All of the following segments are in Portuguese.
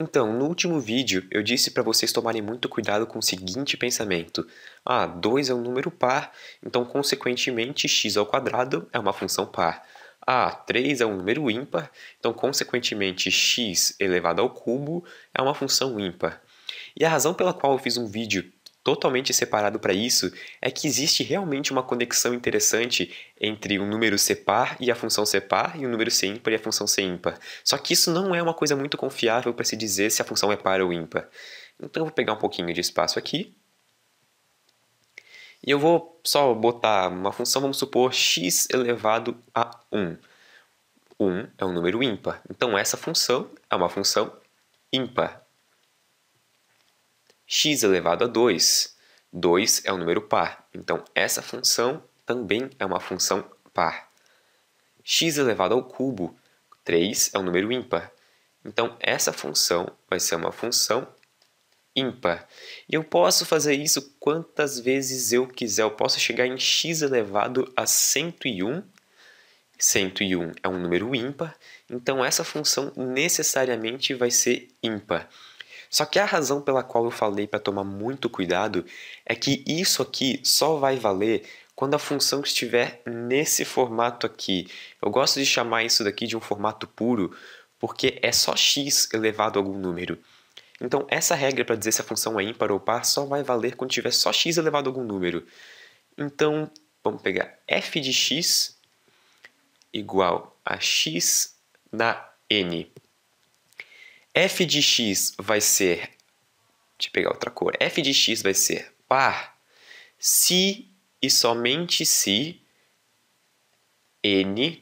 Então, no último vídeo eu disse para vocês tomarem muito cuidado com o seguinte pensamento: ah, 2 é um número par, então consequentemente x ao quadrado é uma função par. Ah, 3 é um número ímpar, então consequentemente x elevado ao cubo é uma função ímpar. E a razão pela qual eu fiz um vídeo totalmente separado para isso é que existe realmente uma conexão interessante entre o número ser par e a função ser par e o número ser ímpar e a função ser ímpar. Só que isso não é uma coisa muito confiável para se dizer se a função é par ou ímpar. Então eu vou pegar um pouquinho de espaço aqui. E eu vou só botar uma função, vamos supor, x elevado a 1. 1 é um número ímpar. Então essa função é uma função ímpar x elevado a 2. 2 é um número par, então essa função também é uma função par. x elevado ao cubo, 3 é um número ímpar, então essa função vai ser uma função ímpar. E eu posso fazer isso quantas vezes eu quiser. Eu posso chegar em x elevado a 101. 101 é um número ímpar, então essa função necessariamente vai ser ímpar. Só que a razão pela qual eu falei para tomar muito cuidado é que isso aqui só vai valer quando a função estiver nesse formato aqui. Eu gosto de chamar isso daqui de um formato puro, porque é só x elevado a algum número. Então, essa regra para dizer se a função é ímpar ou par só vai valer quando tiver só x elevado a algum número. Então, vamos pegar f de x igual a x na n f de x vai ser, deixa eu pegar outra cor, f de x vai ser par se e somente se n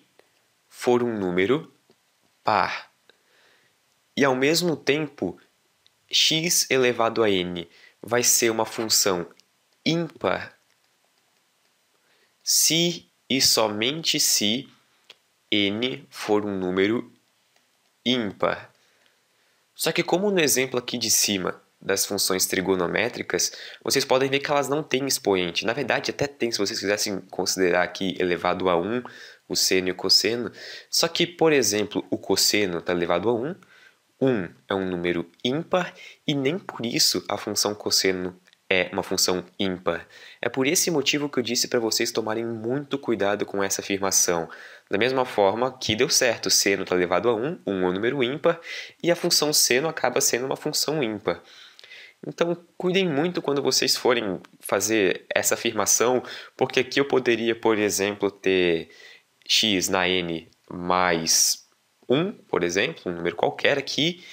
for um número par. E ao mesmo tempo, x elevado a n vai ser uma função ímpar se e somente se n for um número ímpar. Só que como no exemplo aqui de cima das funções trigonométricas, vocês podem ver que elas não têm expoente. Na verdade, até tem, se vocês quisessem considerar aqui elevado a 1, o seno e o cosseno. Só que, por exemplo, o cosseno está elevado a 1, 1 é um número ímpar e nem por isso a função cosseno é uma função ímpar. É por esse motivo que eu disse para vocês tomarem muito cuidado com essa afirmação. Da mesma forma que deu certo, seno está elevado a 1, 1 é um número ímpar, e a função seno acaba sendo uma função ímpar. Então, cuidem muito quando vocês forem fazer essa afirmação, porque aqui eu poderia, por exemplo, ter x na n mais 1, por exemplo, um número qualquer aqui,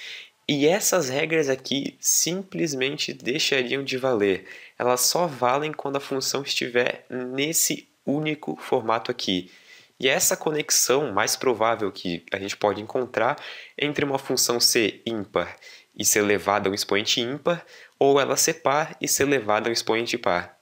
e essas regras aqui simplesmente deixariam de valer. Elas só valem quando a função estiver nesse único formato aqui. E essa conexão mais provável que a gente pode encontrar entre uma função ser ímpar e ser elevada a um expoente ímpar, ou ela ser par e ser elevada a um expoente par.